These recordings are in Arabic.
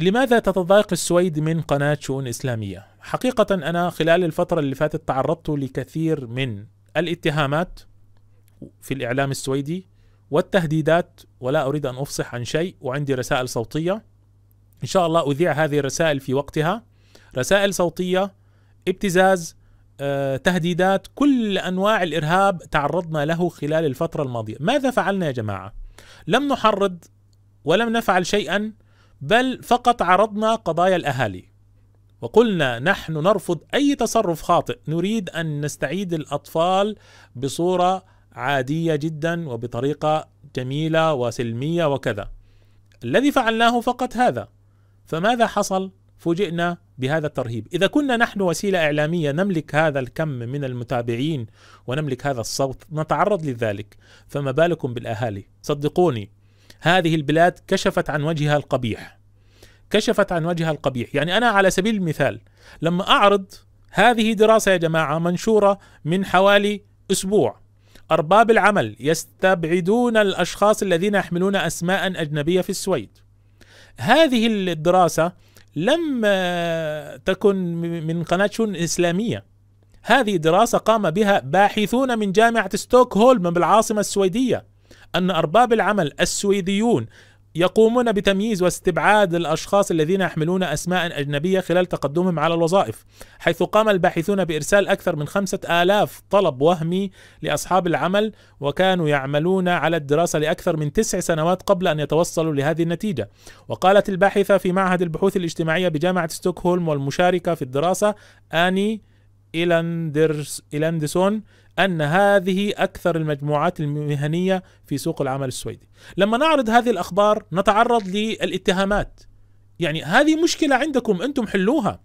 لماذا تتضايق السويد من قناة شؤون إسلامية؟ حقيقة أنا خلال الفترة اللي فاتت تعرضت لكثير من الاتهامات في الإعلام السويدي والتهديدات ولا أريد أن أفصح عن شيء وعندي رسائل صوتية إن شاء الله أذيع هذه الرسائل في وقتها رسائل صوتية ابتزاز آه، تهديدات كل أنواع الإرهاب تعرضنا له خلال الفترة الماضية ماذا فعلنا يا جماعة؟ لم نحرض ولم نفعل شيئا بل فقط عرضنا قضايا الاهالي وقلنا نحن نرفض اي تصرف خاطئ نريد ان نستعيد الاطفال بصوره عاديه جدا وبطريقه جميله وسلميه وكذا الذي فعلناه فقط هذا فماذا حصل فوجئنا بهذا الترهيب اذا كنا نحن وسيله اعلاميه نملك هذا الكم من المتابعين ونملك هذا الصوت نتعرض لذلك فما بالكم بالاهالي صدقوني هذه البلاد كشفت عن وجهها القبيح كشفت عن وجهها القبيح يعني أنا على سبيل المثال لما أعرض هذه دراسة يا جماعة منشورة من حوالي أسبوع أرباب العمل يستبعدون الأشخاص الذين يحملون أسماء أجنبية في السويد هذه الدراسة لم تكن من قناة شون إسلامية هذه دراسة قام بها باحثون من جامعة ستوكهولم بالعاصمة السويدية أن أرباب العمل السويديون يقومون بتمييز واستبعاد الاشخاص الذين يحملون اسماء اجنبيه خلال تقدمهم على الوظائف، حيث قام الباحثون بارسال اكثر من خمسة آلاف طلب وهمي لاصحاب العمل، وكانوا يعملون على الدراسه لاكثر من تسع سنوات قبل ان يتوصلوا لهذه النتيجه. وقالت الباحثه في معهد البحوث الاجتماعيه بجامعه ستوكهولم والمشاركه في الدراسه اني إيلاندرس إيلاندسون أن هذه أكثر المجموعات المهنية في سوق العمل السويدي لما نعرض هذه الأخبار نتعرض للاتهامات يعني هذه مشكلة عندكم أنتم حلوها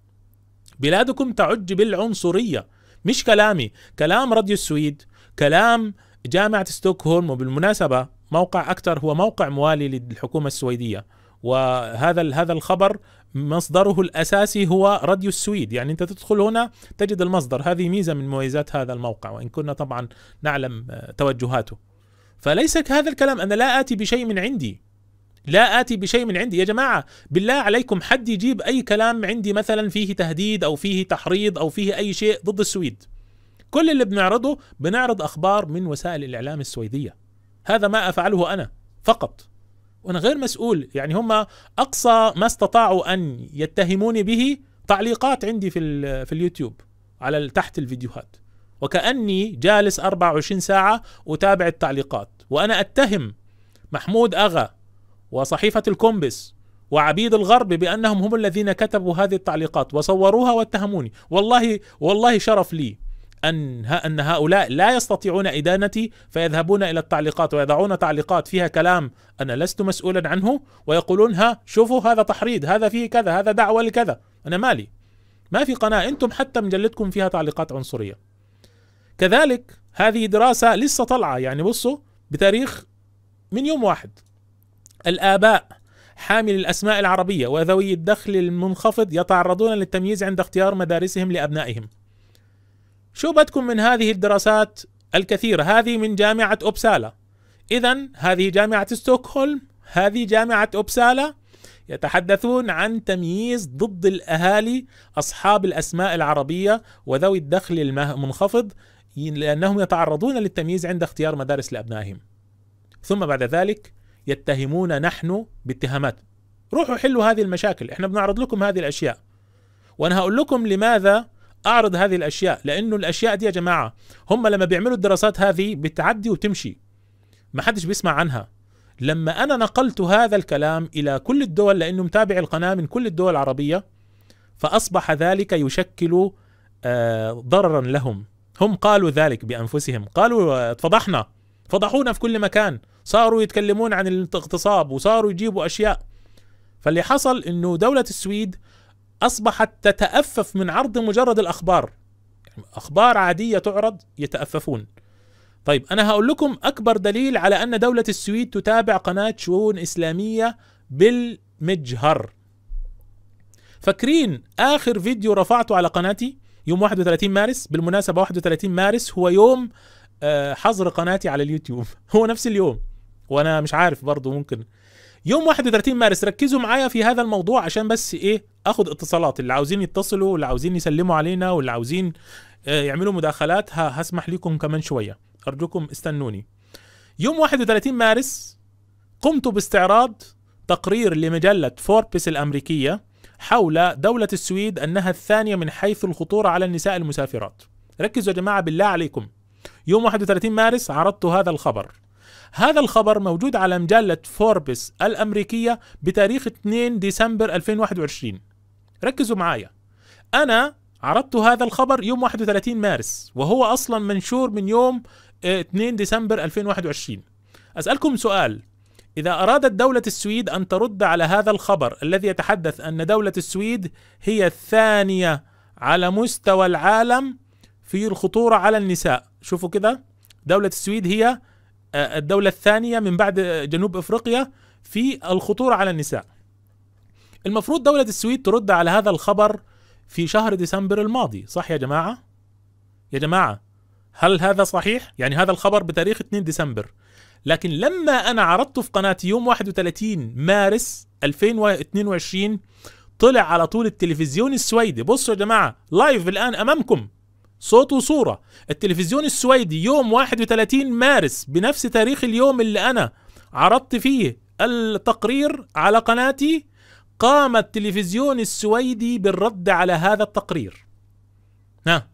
بلادكم تعج بالعنصرية مش كلامي كلام راديو السويد كلام جامعة ستوكهولم وبالمناسبة موقع أكتر هو موقع موالي للحكومة السويدية وهذا هذا الخبر مصدره الأساسي هو راديو السويد يعني أنت تدخل هنا تجد المصدر هذه ميزة من مميزات هذا الموقع وإن كنا طبعا نعلم آه، توجهاته فليس هذا الكلام أنا لا آتي بشيء من عندي لا آتي بشيء من عندي يا جماعة بالله عليكم حد يجيب أي كلام عندي مثلا فيه تهديد أو فيه تحريض أو فيه أي شيء ضد السويد كل اللي بنعرضه بنعرض أخبار من وسائل الإعلام السويدية هذا ما أفعله أنا فقط وانا غير مسؤول يعني هم اقصى ما استطاعوا ان يتهموني به تعليقات عندي في في اليوتيوب على تحت الفيديوهات وكاني جالس 24 ساعه اتابع التعليقات وانا اتهم محمود اغا وصحيفه الكومبس وعبيد الغرب بانهم هم الذين كتبوا هذه التعليقات وصوروها واتهموني والله والله شرف لي أن, أن هؤلاء لا يستطيعون إدانتي فيذهبون إلى التعليقات ويضعون تعليقات فيها كلام أنا لست مسؤولا عنه ويقولون ها شوفوا هذا تحريض هذا فيه كذا هذا دعوة لكذا أنا مالي ما في قناة أنتم حتى مجلدكم فيها تعليقات عنصرية كذلك هذه دراسة لسه طالعة يعني بصوا بتاريخ من يوم واحد الآباء حامل الأسماء العربية وذوي الدخل المنخفض يتعرضون للتمييز عند اختيار مدارسهم لأبنائهم شو بدكم من هذه الدراسات الكثيرة هذه من جامعة أوبسالا إذا هذه جامعة ستوكهولم هذه جامعة أوبسالا يتحدثون عن تمييز ضد الأهالي أصحاب الأسماء العربية وذوي الدخل المنخفض لأنهم يتعرضون للتمييز عند اختيار مدارس لأبنائهم ثم بعد ذلك يتهمون نحن باتهامات روحوا حلوا هذه المشاكل احنا بنعرض لكم هذه الأشياء وأنا هقول لكم لماذا اعرض هذه الاشياء لانه الاشياء دي يا جماعه هم لما بيعملوا الدراسات هذه بتعدي وتمشي ما حدش بيسمع عنها لما انا نقلت هذا الكلام الى كل الدول لانه متابع القناه من كل الدول العربيه فاصبح ذلك يشكل آه، ضررا لهم هم قالوا ذلك بانفسهم قالوا آه، اتفضحنا فضحونا في كل مكان صاروا يتكلمون عن الاغتصاب وصاروا يجيبوا اشياء فاللي حصل انه دوله السويد أصبحت تتأفف من عرض مجرد الأخبار أخبار عادية تعرض يتأففون طيب أنا هقول لكم أكبر دليل على أن دولة السويد تتابع قناة شؤون إسلامية بالمجهر فاكرين آخر فيديو رفعته على قناتي يوم 31 مارس بالمناسبة 31 مارس هو يوم آه، حظر قناتي على اليوتيوب هو نفس اليوم وانا مش عارف برضو ممكن يوم 31 مارس ركزوا معايا في هذا الموضوع عشان بس ايه اخد اتصالات اللي عاوزين يتصلوا واللي عاوزين يسلموا علينا واللي عاوزين آه، يعملوا مداخلات هسمح لكم كمان شويه ارجوكم استنوني يوم 31 مارس قمت باستعراض تقرير لمجله فوربس الامريكيه حول دوله السويد انها الثانيه من حيث الخطوره على النساء المسافرات ركزوا يا جماعه بالله عليكم يوم 31 مارس عرضت هذا الخبر هذا الخبر موجود على مجلة فوربس الأمريكية بتاريخ 2 ديسمبر 2021 ركزوا معايا أنا عرضت هذا الخبر يوم 31 مارس وهو أصلا منشور من يوم 2 آه، ديسمبر 2021 أسألكم سؤال إذا أرادت دولة السويد أن ترد على هذا الخبر الذي يتحدث أن دولة السويد هي الثانية على مستوى العالم في الخطورة على النساء شوفوا كذا دولة السويد هي الدولة الثانية من بعد جنوب افريقيا في الخطورة على النساء. المفروض دولة السويد ترد على هذا الخبر في شهر ديسمبر الماضي، صح يا جماعة؟ يا جماعة هل هذا صحيح؟ يعني هذا الخبر بتاريخ 2 ديسمبر. لكن لما انا عرضته في قناتي يوم 31 مارس 2022 طلع على طول التلفزيون السويدي، بصوا يا جماعة لايف الآن أمامكم صوت وصورة التلفزيون السويدي يوم 31 مارس بنفس تاريخ اليوم اللي أنا عرضت فيه التقرير على قناتي قام التلفزيون السويدي بالرد على هذا التقرير ها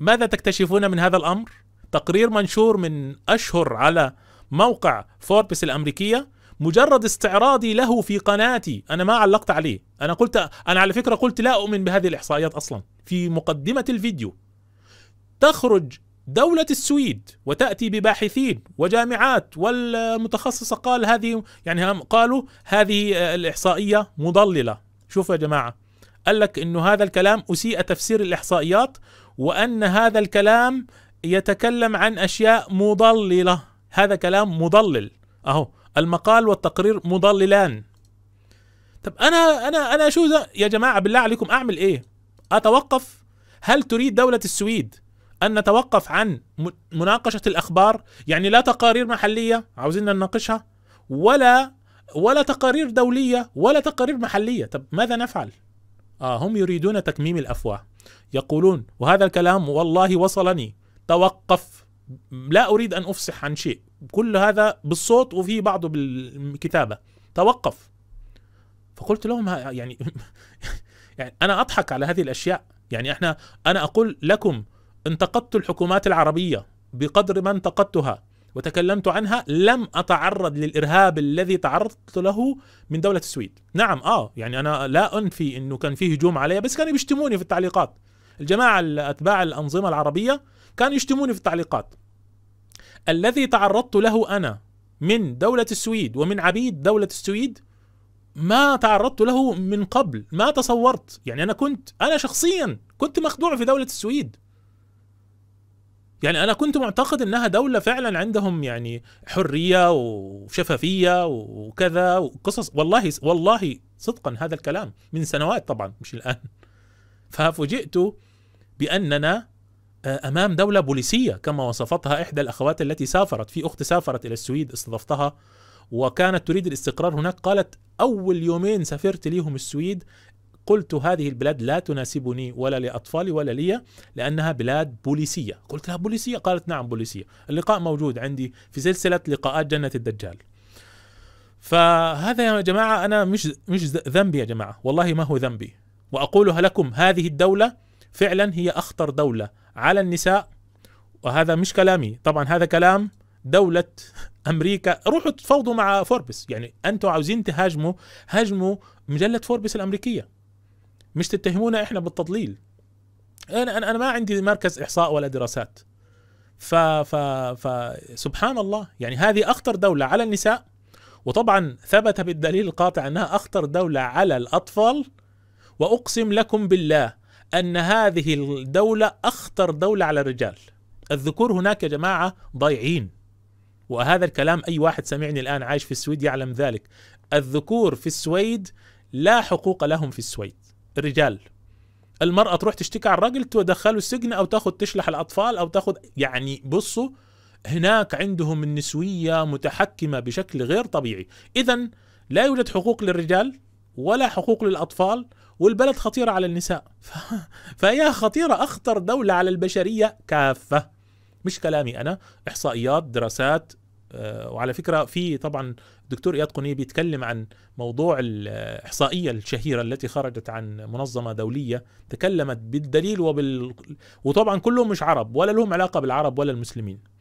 ماذا تكتشفون من هذا الأمر؟ تقرير منشور من أشهر على موقع فوربس الأمريكية مجرد استعراضي له في قناتي انا ما علقت عليه انا قلت انا على فكره قلت لا اؤمن بهذه الاحصائيات اصلا في مقدمه الفيديو تخرج دولة السويد وتأتي بباحثين وجامعات والمتخصصة قال هذه يعني قالوا هذه الإحصائية مضللة شوفوا يا جماعة قال لك أنه هذا الكلام أسيء تفسير الإحصائيات وأن هذا الكلام يتكلم عن أشياء مضللة هذا كلام مضلل أهو المقال والتقرير مضللان طب انا انا انا شو يا جماعه بالله عليكم اعمل ايه اتوقف هل تريد دوله السويد ان نتوقف عن مناقشه الاخبار يعني لا تقارير محليه عاوزين نناقشها ولا ولا تقارير دوليه ولا تقارير محليه طب ماذا نفعل آه هم يريدون تكميم الافواه يقولون وهذا الكلام والله وصلني توقف لا اريد ان افصح عن شيء كل هذا بالصوت وفي بعضه بالكتابه توقف فقلت لهم يعني يعني انا اضحك على هذه الاشياء يعني احنا انا اقول لكم انتقدت الحكومات العربيه بقدر ما انتقدتها وتكلمت عنها لم اتعرض للارهاب الذي تعرضت له من دوله السويد نعم اه يعني انا لا انفي انه كان فيه هجوم علي بس كانوا بيشتموني في التعليقات الجماعه اتباع الانظمه العربيه كانوا يشتموني في التعليقات الذي تعرضت له انا من دولة السويد ومن عبيد دولة السويد ما تعرضت له من قبل ما تصورت يعني انا كنت انا شخصيا كنت مخدوع في دولة السويد يعني انا كنت معتقد انها دولة فعلا عندهم يعني حرية وشفافية وكذا وقصص والله والله صدقا هذا الكلام من سنوات طبعا مش الان ففوجئت باننا آه، امام دوله بوليسيه كما وصفتها احدى الاخوات التي سافرت في اخت سافرت الى السويد استضفتها وكانت تريد الاستقرار هناك قالت اول يومين سافرت ليهم السويد قلت هذه البلاد لا تناسبني ولا لاطفالي ولا لي لانها بلاد بوليسيه، قلت لها بوليسيه؟ قالت نعم بوليسيه، اللقاء موجود عندي في سلسله لقاءات جنه الدجال. فهذا يا جماعه انا مش مش ذنبي يا جماعه، والله ما هو ذنبي، واقولها لكم هذه الدوله فعلا هي اخطر دوله على النساء وهذا مش كلامي طبعا هذا كلام دولة امريكا روحوا تفاوضوا مع فوربس يعني انتم عاوزين تهاجموا هاجموا مجله فوربس الامريكيه مش تتهمونا احنا بالتضليل انا انا ما عندي مركز احصاء ولا دراسات ف ف ف سبحان الله يعني هذه اخطر دوله على النساء وطبعا ثبت بالدليل القاطع انها اخطر دوله على الاطفال واقسم لكم بالله ان هذه الدوله اخطر دوله على الرجال الذكور هناك يا جماعه ضايعين وهذا الكلام اي واحد سمعني الان عايش في السويد يعلم ذلك الذكور في السويد لا حقوق لهم في السويد الرجال المرأة تروح تشتكي على الرجل تدخله السجن أو تاخذ تشلح الأطفال أو تاخذ يعني بصوا هناك عندهم النسوية متحكمة بشكل غير طبيعي إذا لا يوجد حقوق للرجال ولا حقوق للأطفال والبلد خطيرة على النساء فهي خطيرة أخطر دولة على البشرية كافة مش كلامي أنا إحصائيات دراسات آه، وعلى فكرة في طبعا الدكتور إياد قني بيتكلم عن موضوع الإحصائية الشهيرة التي خرجت عن منظمة دولية تكلمت بالدليل وبال... وطبعا كلهم مش عرب ولا لهم علاقة بالعرب ولا المسلمين